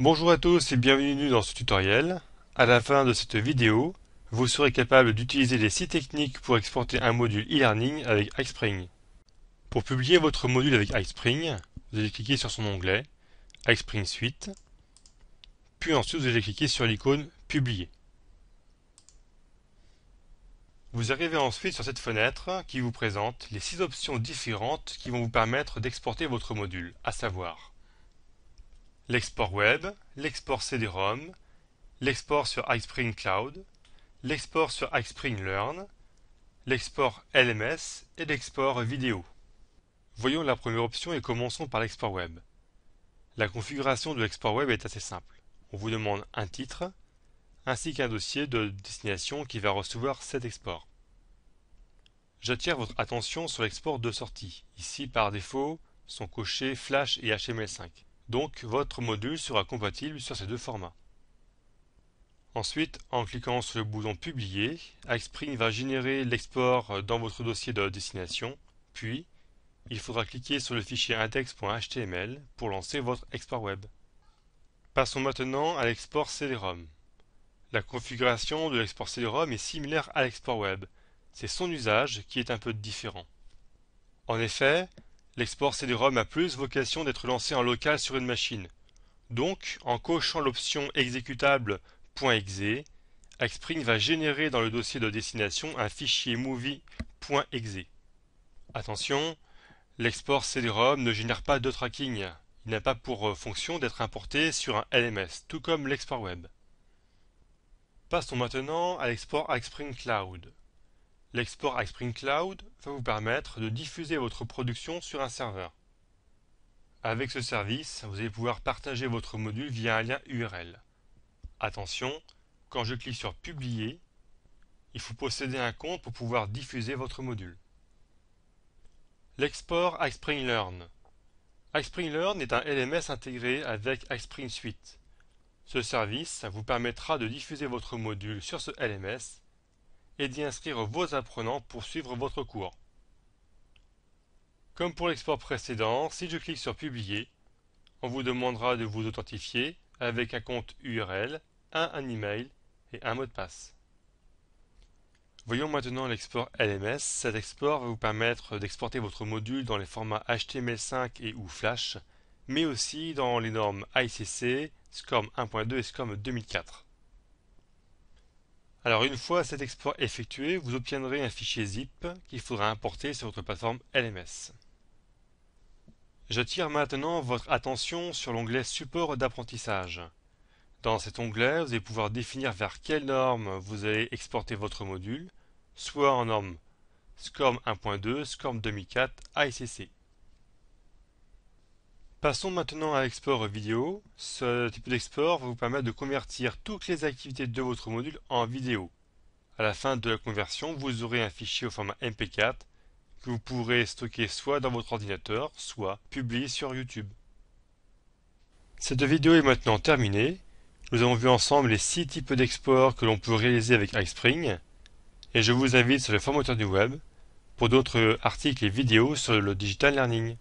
Bonjour à tous et bienvenue dans ce tutoriel. À la fin de cette vidéo, vous serez capable d'utiliser les 6 techniques pour exporter un module e-learning avec iSpring. Pour publier votre module avec iSpring, vous allez cliquer sur son onglet iSpring Suite, puis ensuite vous allez cliquer sur l'icône Publier. Vous arrivez ensuite sur cette fenêtre qui vous présente les six options différentes qui vont vous permettre d'exporter votre module, à savoir l'export web, l'export CD-ROM, l'export sur iSpring Cloud, l'export sur iSpring Learn, l'export LMS et l'export vidéo. Voyons la première option et commençons par l'export web. La configuration de l'export web est assez simple. On vous demande un titre ainsi qu'un dossier de destination qui va recevoir cet export. J'attire votre attention sur l'export de sortie. Ici, par défaut, sont cochés Flash et HTML5. Donc votre module sera compatible sur ces deux formats. Ensuite, en cliquant sur le bouton Publier, iSpring va générer l'export dans votre dossier de destination, puis il faudra cliquer sur le fichier index.html pour lancer votre export web. Passons maintenant à l'export cd La configuration de l'export cd est similaire à l'export web, c'est son usage qui est un peu différent. En effet, L'export CD-ROM a plus vocation d'être lancé en local sur une machine. Donc, en cochant l'option exécutable.exe », .exe, Xpring va générer dans le dossier de destination un fichier movie.exe. Attention, l'export CD-ROM ne génère pas de tracking. Il n'a pas pour euh, fonction d'être importé sur un LMS, tout comme l'export web. Passons maintenant à l'export Xpring Cloud. L'export à Cloud va vous permettre de diffuser votre production sur un serveur. Avec ce service, vous allez pouvoir partager votre module via un lien URL. Attention, quand je clique sur Publier, il faut posséder un compte pour pouvoir diffuser votre module. L'export Learn iSpring Learn est un LMS intégré avec iSpring Suite. Ce service vous permettra de diffuser votre module sur ce LMS et d'y inscrire vos apprenants pour suivre votre cours. Comme pour l'export précédent, si je clique sur Publier, on vous demandera de vous authentifier avec un compte URL, un, email et un mot de passe. Voyons maintenant l'export LMS. Cet export va vous permettre d'exporter votre module dans les formats HTML5 et ou Flash, mais aussi dans les normes ICC, SCORM 1.2 et SCORM 2004. Alors une fois cet export effectué, vous obtiendrez un fichier zip qu'il faudra importer sur votre plateforme LMS. Je tire maintenant votre attention sur l'onglet Support d'apprentissage. Dans cet onglet, vous allez pouvoir définir vers quelle norme vous allez exporter votre module, soit en norme SCORM 1.2, SCORM 2004, AICC. Passons maintenant à l'export vidéo. Ce type d'export va vous permettre de convertir toutes les activités de votre module en vidéo. À la fin de la conversion, vous aurez un fichier au format MP4 que vous pourrez stocker soit dans votre ordinateur, soit publier sur YouTube. Cette vidéo est maintenant terminée. Nous avons vu ensemble les 6 types d'export que l'on peut réaliser avec iSpring et je vous invite sur le formateur du web pour d'autres articles et vidéos sur le digital learning.